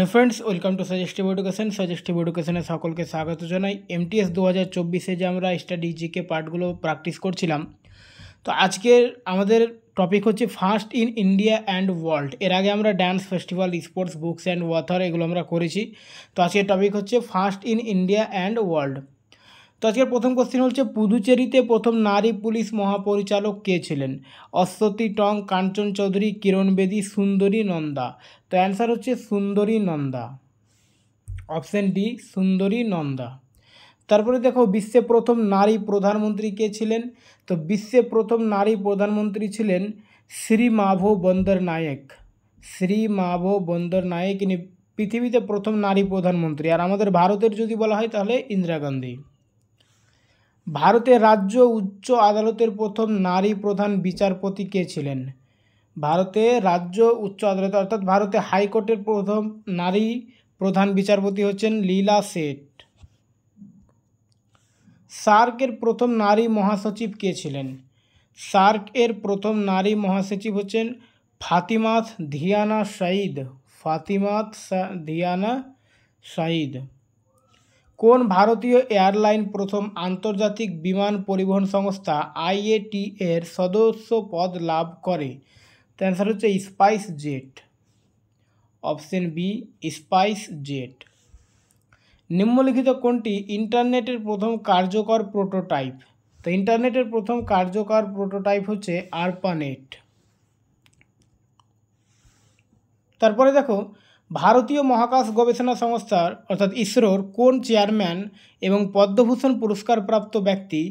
hello friends welcome to suggestive education suggestive এডুকেশনে সকলকে স্বাগত জানাই এমটিএস দু হাজার চব্বিশে যে আমরা স্টাডি জিকে পার্টগুলো প্র্যাকটিস করছিলাম তো আজকের আমাদের টপিক হচ্ছে first in India and world এর আগে আমরা dance festival sports books and weather এগুলো আমরা করেছি তো আজকের টপিক হচ্ছে first in India and world তো আজকের প্রথম কোশ্চেন হচ্ছে পুদুচেরিতে প্রথম নারী পুলিশ মহাপরিচালক কে ছিলেন অশ্বতী টং কাঞ্চন চৌধুরী কিরণ বেদী সুন্দরী নন্দা তো অ্যান্সার হচ্ছে সুন্দরী নন্দা অপশান ডি সুন্দরী নন্দা তারপরে দেখো বিশ্বে প্রথম নারী প্রধানমন্ত্রী কে ছিলেন তো বিশ্বে প্রথম নারী প্রধানমন্ত্রী ছিলেন শ্রী মাভো বন্দর নায়েক শ্রী মাভো বন্দর নায়েক ইনি পৃথিবীতে প্রথম নারী প্রধানমন্ত্রী আর আমাদের ভারতের যদি বলা হয় তাহলে ইন্দিরা গান্ধী ভারতের রাজ্য উচ্চ আদালতের প্রথম নারী প্রধান বিচারপতি কে ছিলেন ভারতে রাজ্য উচ্চ আদালত অর্থাৎ ভারতে হাইকোর্টের প্রথম নারী প্রধান বিচারপতি হচ্ছেন লীলা সেট সার্কের প্রথম নারী মহাসচিব কে ছিলেন সার্ক এর প্রথম নারী মহাসচিব হচ্ছেন ফাতিমাত ধিয়ানা সাঈদ ফাতিমাত ধিয়ানা সাঈদ কোন ভারতীয় এয়ারলাইন প্রথম আন্তর্জাতিক বিমান পরিবহন সংস্থা আইএটি এর সদস্য পদ লাভ করে অ্যান্সার হচ্ছে SpiceJet option B SpiceJet নিম্নলিখিত কোনটি ইন্টারনেটের প্রথম কার্যকর প্রোটোটাইপ তো ইন্টারনেটের প্রথম কার্যকর প্রোটোটাইপ হচ্ছে আরপানেট তারপরে দেখো ভারতীয় মহাকাশ গবেষণা সংস্থার অর্থাৎ ইসরোর কোন চেয়ারম্যান এবং পদ্মভূষণ পুরস্কারপ্রাপ্ত ব্যক্তি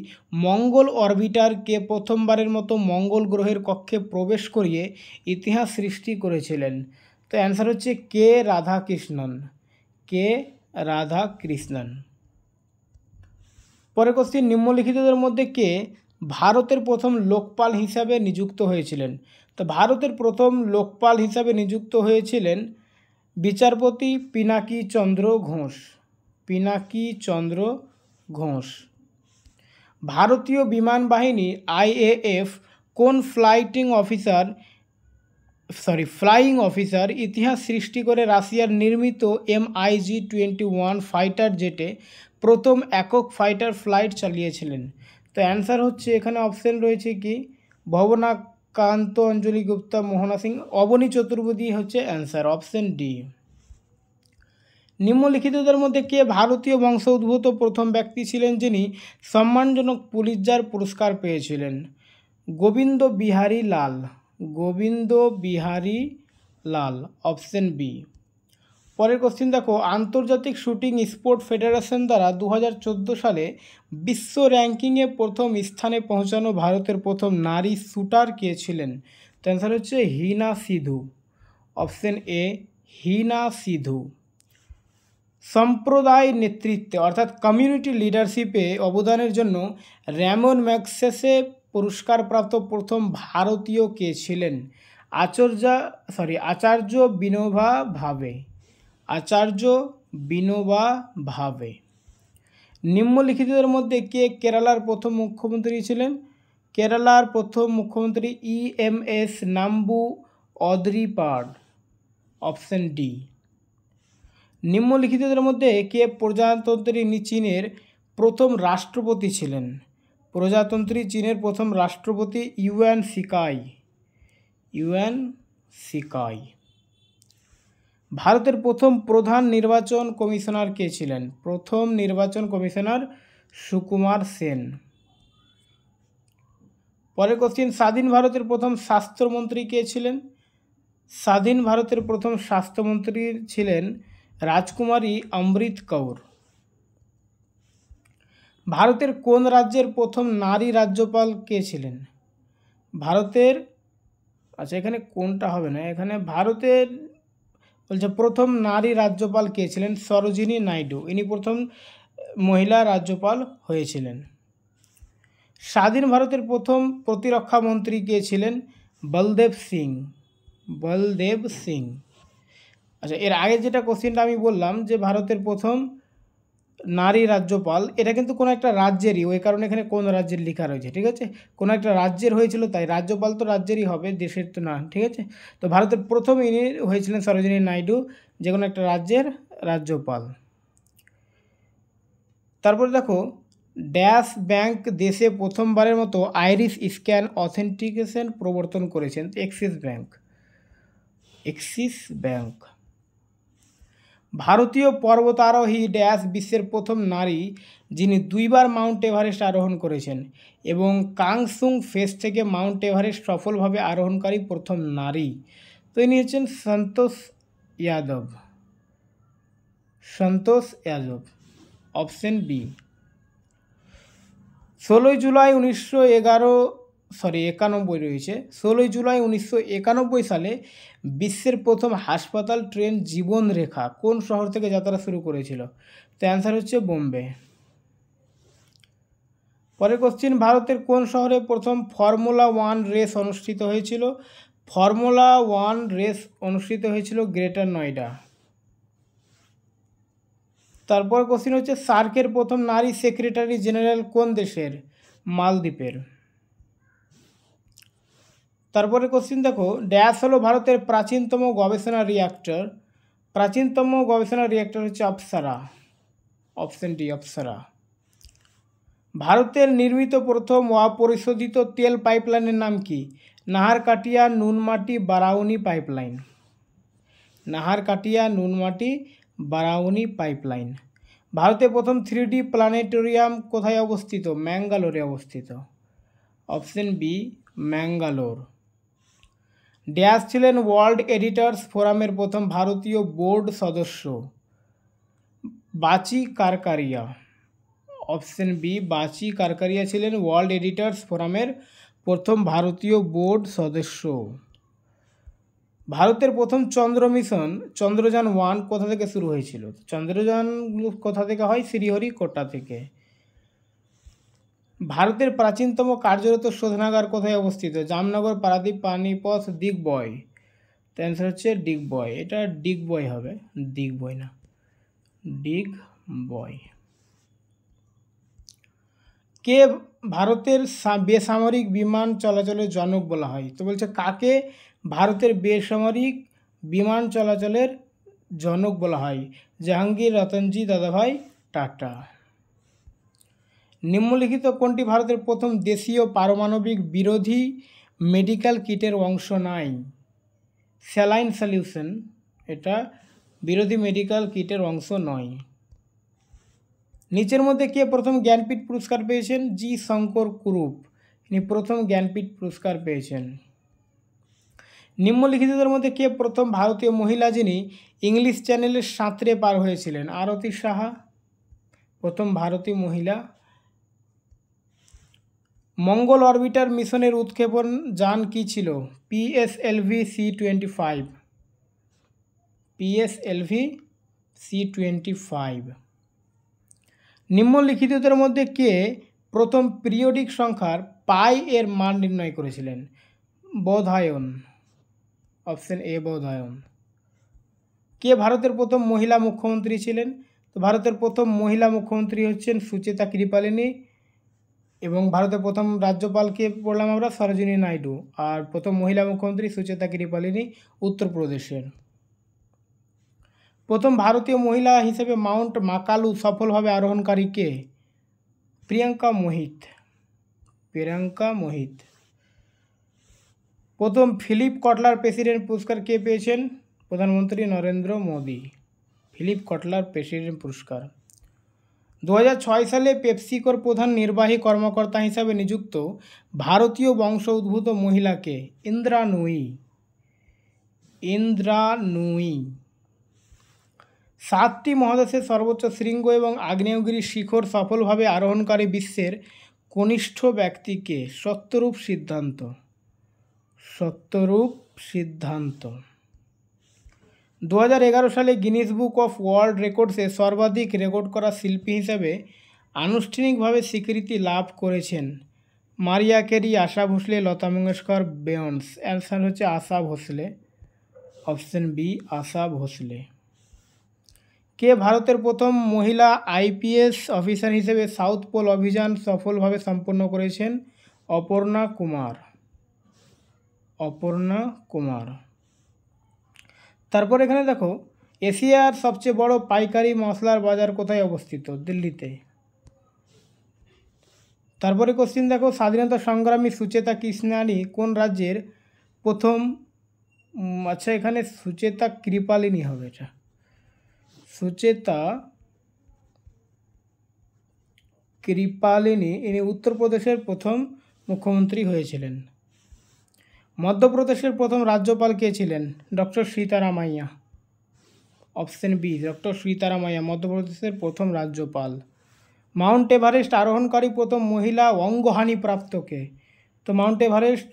মঙ্গল অরবিটারকে প্রথমবারের মতো মঙ্গল গ্রহের কক্ষে প্রবেশ করিয়ে ইতিহাস সৃষ্টি করেছিলেন তো অ্যান্সার হচ্ছে কে রাধাকৃষ্ণন কে রাধাকৃষ্ণন পরে কোশ্চিন নিম্নলিখিতদের মধ্যে কে ভারতের প্রথম লোকপাল হিসাবে নিযুক্ত হয়েছিলেন তো ভারতের প্রথম লোকপাল হিসাবে নিযুক্ত হয়েছিলেন বিচারপতি পিনাকি চন্দ্র ঘোষ পিনাকি চন্দ্র ঘোষ ভারতীয় বিমান বাহিনী আইএএফ কোন flighting officer sorry flying officer ইতিহাস সৃষ্টি করে রাশিয়ার নির্মিত এমআইজি টোয়েন্টি ওয়ান ফাইটার জেটে প্রথম একক ফাইটার ফ্লাইট চালিয়েছিলেন তো অ্যান্সার হচ্ছে এখানে অপশন রয়েছে কি ভবনা কান্ত অঞ্জলি গুপ্তা মোহনা সিং অবনী চতুর্বেদী হচ্ছে অ্যান্সার অপশন ডি নিম্নলিখিতদের মধ্যে কে ভারতীয় বংশ উদ্ভূত প্রথম ব্যক্তি ছিলেন যিনি সম্মানজনক পুলিৎজার পুরস্কার পেয়েছিলেন গোবিন্দ বিহারী লাল গোবিন্দ বিহারী লাল অপশন বি পরের কোশ্চিন দেখো আন্তর্জাতিক শুটিং স্পোর্ট ফেডারেশন দ্বারা দু সালে বিশ্ব র্যাঙ্কিংয়ে প্রথম স্থানে পৌঁছানো ভারতের প্রথম নারী শুটার কে ছিলেন তো অ্যান্সার হচ্ছে হিনা সিধু অপশন এ হিনা সিধু সম্প্রদায় নেতৃত্বে অর্থাৎ কমিউনিটি লিডারশিপে অবদানের জন্য র্যামন ম্যাক্সেসে পুরস্কারপ্রাপ্ত প্রথম ভারতীয় কে ছিলেন আচর্যা সরি আচার্য বিনোভা ভাবে আচার্য বিনোবা ভাবে নিম্নলিখিতদের মধ্যে কে কেরালার প্রথম মুখ্যমন্ত্রী ছিলেন কেরালার প্রথম মুখ্যমন্ত্রী E M S Namboodiripad option D নিম্নলিখিতদের মধ্যে কে প্রজাতন্ত্রী চীনের প্রথম রাষ্ট্রপতি ছিলেন প্রজাতন্ত্রী চীনের প্রথম রাষ্ট্রপতি ইউএন সিকাই ইউএন সিকাই ভারতের প্রথম প্রধান নির্বাচন কমিশনার কে ছিলেন প্রথম নির্বাচন কমিশনার সুকুমার সেন পরের কোশ্চিন স্বাধীন ভারতের প্রথম স্বাস্থ্যমন্ত্রী কে ছিলেন স্বাধীন ভারতের প্রথম স্বাস্থ্যমন্ত্রী ছিলেন রাজকুমারী অমৃত কৌর ভারতের কোন রাজ্যের প্রথম নারী রাজ্যপাল কে ছিলেন ভারতের আচ্ছা এখানে কোনটা হবে না এখানে ভারতের বলছে প্রথম নারী রাজ্যপাল কে ছিলেন সরোজিনী নাইডু ইনি প্রথম মহিলা রাজ্যপাল হয়েছিলেন স্বাধীন ভারতের প্রথম প্রতিরক্ষা মন্ত্রী কে ছিলেন বলদেব সিং বলদেব সিং আচ্ছা এর আগে যেটা কোশ্চেনটা আমি বললাম যে ভারতের প্রথম নারী রাজ্যপাল এটা কিন্তু কোনো একটা রাজ্যেরই ওই কারণে এখানে কোন রাজ্যের লেখা রয়েছে ঠিক আছে কোনো একটা রাজ্যের হয়েছিল তাই রাজ্যপাল তো রাজ্যেরই হবে দেশের তো না ঠিক আছে তো ভারতের প্রথম ইনি হয়েছিলেন সরোজিনী নাইডু যে কোনো একটা রাজ্যের রাজ্যপাল তারপরে দেখো ড্যাশ ব্যাংক দেশে প্রথমবারের মতো আইরিশ স্ক্যান অথেন্টিকেশন প্রবর্তন করেছেন এক্সিস ব্যাংক এক্সিস ব্যাংক ভারতীয় পর্বতারোহী ড্যাশ বিশ্বের প্রথম নারী যিনি দুইবার মাউন্ট এভারেস্ট আরোহণ করেছেন এবং কাংসুং ফেস থেকে মাউন্ট এভারেস্ট সফলভাবে আরোহণকারী প্রথম নারী তো ইনি হচ্ছেন সন্তোষ ইয়াদব সন্তোষ ইয়াদব অপশন বি ষোলোই জুলাই উনিশশো এগারো সরি একানব্বই রয়েছে ষোলোই জুলাই উনিশশো সালে বিশ্বের প্রথম হাসপাতাল ট্রেন জীবনরেখা কোন শহর থেকে যাত্রা শুরু করেছিল তো অ্যান্সার হচ্ছে বোম্বে পরে কোশ্চিন ভারতের কোন শহরে প্রথম ফর্মুলা ওয়ান রেস অনুষ্ঠিত হয়েছিল ফর্মুলা ওয়ান রেস অনুষ্ঠিত হয়েছিল গ্রেটার নয়ডা তারপর কোশ্চিন হচ্ছে সার্কের প্রথম নারী সেক্রেটারি জেনারেল কোন দেশের মালদ্বীপের তারপরে কোশ্চিন দেখো ড্যাশ হলো ভারতের প্রাচীনতম গবেষণা রিয়াক্টর প্রাচীনতম গবেষণা রিয়াক্টর হচ্ছে অপসারা অপশন ডি অপসারা ভারতের নির্মিত প্রথম অপরিশোধিত তেল পাইপলাইনের নাম কি নাহারকাটিয়া নুনমাটি বারাউনি পাইপলাইন নাহারকাটিয়া নুনমাটি বারাউনি পাইপলাইন ভারতে প্রথম থ্রি ডি প্ল্যানেটোরিয়াম কোথায় অবস্থিত ম্যাঙ্গালোরে অবস্থিত অপশন বি ম্যাঙ্গালোর ড্যাশ ছিলেন ওয়ার্ল্ড এডিটার্স ফোরামের প্রথম ভারতীয় বোর্ড সদস্য বাচি কারকারিয়া অপশন বি বাচি কারকারিয়া ছিলেন ওয়ার্ল্ড এডিটার্স ফোরামের প্রথম ভারতীয় বোর্ড সদস্য ভারতের প্রথম চন্দ্র মিশন চন্দ্রযান ওয়ান কোথা থেকে শুরু হয়েছিল চন্দ্রযান কোথা থেকে হয় শ্রীহরিকোটা থেকে ভারতের প্রাচীনতম কার্যরত শোধনাগার কোথায় অবস্থিত জামনগর পারাদ্বীপ পানিপথ দিগবয় তো অ্যান্সার হচ্ছে ডিগবয় এটা ডিগবয় হবে ডিগবয় না ডিগ বয় কে ভারতের বেসামরিক বিমান চলাচলের জনক বলা হয় তো বলছে কাকে ভারতের বেসামরিক বিমান চলাচলের জনক বলা হয় জাহাঙ্গীর রতনজি দাদাভাই টাটা নিম্নলিখিত কোনটি ভারতের প্রথম দেশীয় পারমাণবিক বিরোধী মেডিকেল কিটের অংশ নাই স্যালাইন সলিউশন এটা বিরোধী মেডিকেল কিটের অংশ নয় নিচের মধ্যে কে প্রথম জ্ঞানপীঠ পুরস্কার পেয়েছেন জি শঙ্কর কুরুপ তিনি প্রথম জ্ঞানপীঠ পুরস্কার পেয়েছেন নিম্নলিখিতদের মধ্যে কে প্রথম ভারতীয় মহিলা যিনি ইংলিশ চ্যানেলের সাঁতরে পার হয়েছিলেন আরতি সাহা প্রথম ভারতীয় মহিলা মঙ্গল অরবিটার মিশনের উৎক্ষেপণ যান কী ছিল PSLV C twenty five PSLV C twenty five নিম্নলিখিতদের মধ্যে কে প্রথম পিরিয়ডিক সংখ্যার পাই এর মান নির্ণয় করেছিলেন বোধায়ন অপশন এ বোধায়ন কে ভারতের প্রথম মহিলা মুখ্যমন্ত্রী ছিলেন তো ভারতের প্রথম মহিলা মুখ্যমন্ত্রী হচ্ছেন সুচেতা কৃপালিনী এবং ভারতের প্রথম রাজ্যপালকে পড়লাম আমরা সরোজিনী নাইডু আর প্রথম মহিলা মুখ্যমন্ত্রী সুচেতা কৃপালিনী উত্তরপ্রদেশের প্রথম ভারতীয় মহিলা হিসেবে মাউন্ট মাকালু সফলভাবে আরোহণকারী কে প্রিয়াঙ্কা মোহিত প্রিয়াঙ্কা মোহিত প্রথম ফিলিপ কটলার প্রেসিডেন্ট পুরস্কার কে পেয়েছেন প্রধানমন্ত্রী Narendra Modi Philip Kotler president পুরস্কার দু সালে পেপসিকোর প্রধান নির্বাহী কর্মকর্তা হিসাবে নিযুক্ত ভারতীয় বংশোদ্ভূত মহিলাকে ইন্দ্রা নুই ইন্দ্রা নুই সাতটি মহাদেশের সর্বোচ্চ শৃঙ্গ এবং আগ্নেয়গিরি শিখর সফলভাবে আরোহণকারী বিশ্বের কনিষ্ঠ ব্যক্তিকে সত্যরূপ সিদ্ধান্ত সত্যরূপ সিদ্ধান্ত দু সালে গিনিস বুক অফ ওয়ার্ল্ড রেকর্ডসে সর্বাধিক রেকর্ড করা শিল্পী হিসেবে আনুষ্ঠানিকভাবে স্বীকৃতি লাভ করেছেন Mariah Carey Asha Bhosle Lata Mangeshkar Beyonce answer হচ্ছে আশা ভোসলে অপশন বি আশা ভোসলে কে ভারতের প্রথম মহিলা আইপিএস অফিসার হিসেবে সাউথ পোল অভিযান সফলভাবে সম্পন্ন করেছেন অপর্ণা কুমার অপর্ণা কুমার তারপর এখানে দেখো এশিয়ার সবচেয়ে বড় পাইকারি মশলার বাজার কোথায় অবস্থিত দিল্লিতে তারপরে কোশ্চিন দেখো স্বাধীনতা সংগ্রামী সুচেতা কৃষ্ণানি কোন রাজ্যের প্রথম আচ্ছা এখানে সুচেতা কৃপালিনী হবে এটা সুচেতা কৃপালিনী ইনি উত্তরপ্রদেশের প্রথম মুখ্যমন্ত্রী হয়েছিলেন মধ্যপ্রদেশের প্রথম রাজ্যপাল কে ছিলেন doctor Sitaramayya option B doctor Sitaramayya মধ্যপ্রদেশের প্রথম রাজ্যপাল মাউন্ট এভারেস্ট আরোহণকারী প্রথম মহিলা অঙ্গহানিপ্রাপ্তকে তো মাউন্ট এভারেস্ট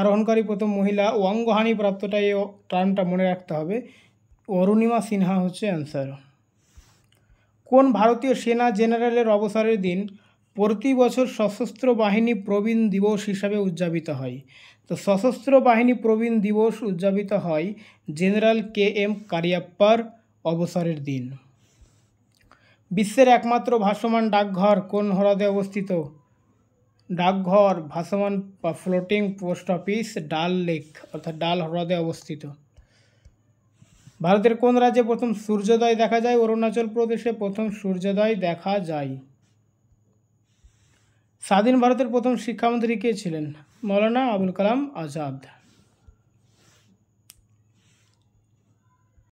আরোহণকারী প্রথম মহিলা অঙ্গহানিপ্রাপ্তটা এই টার্মটা মনে রাখতে হবে অরুণিমা সিনহা হচ্ছে অ্যান্সার কোন ভারতীয় সেনা জেনারেলের অবসরের দিন প্রতি বছর সশস্ত্র বাহিনী প্রবীণ দিবস হিসাবে উদযাপিত হয় তো সশস্ত্র বাহিনী প্রবীণ দিবস উদযাপিত হয় জেনারেল কে এম কারিয়াপ্পার অবসরের দিন বিশ্বের একমাত্র ভাসমান ডাকঘর কোন হ্রদে অবস্থিত ডাকঘর ভাসমান floating post office Dal lake অর্থাৎ ডাল হ্রদে অবস্থিত ভারতের কোন রাজ্যে প্রথম সূর্যোদয় দেখা যায় অরুণাচল প্রদেশে প্রথম সূর্যোদয় দেখা যায় স্বাধীন ভারতের প্রথম শিক্ষামন্ত্রী কে ছিলেন মৌলানা আবুল কালাম আজাদ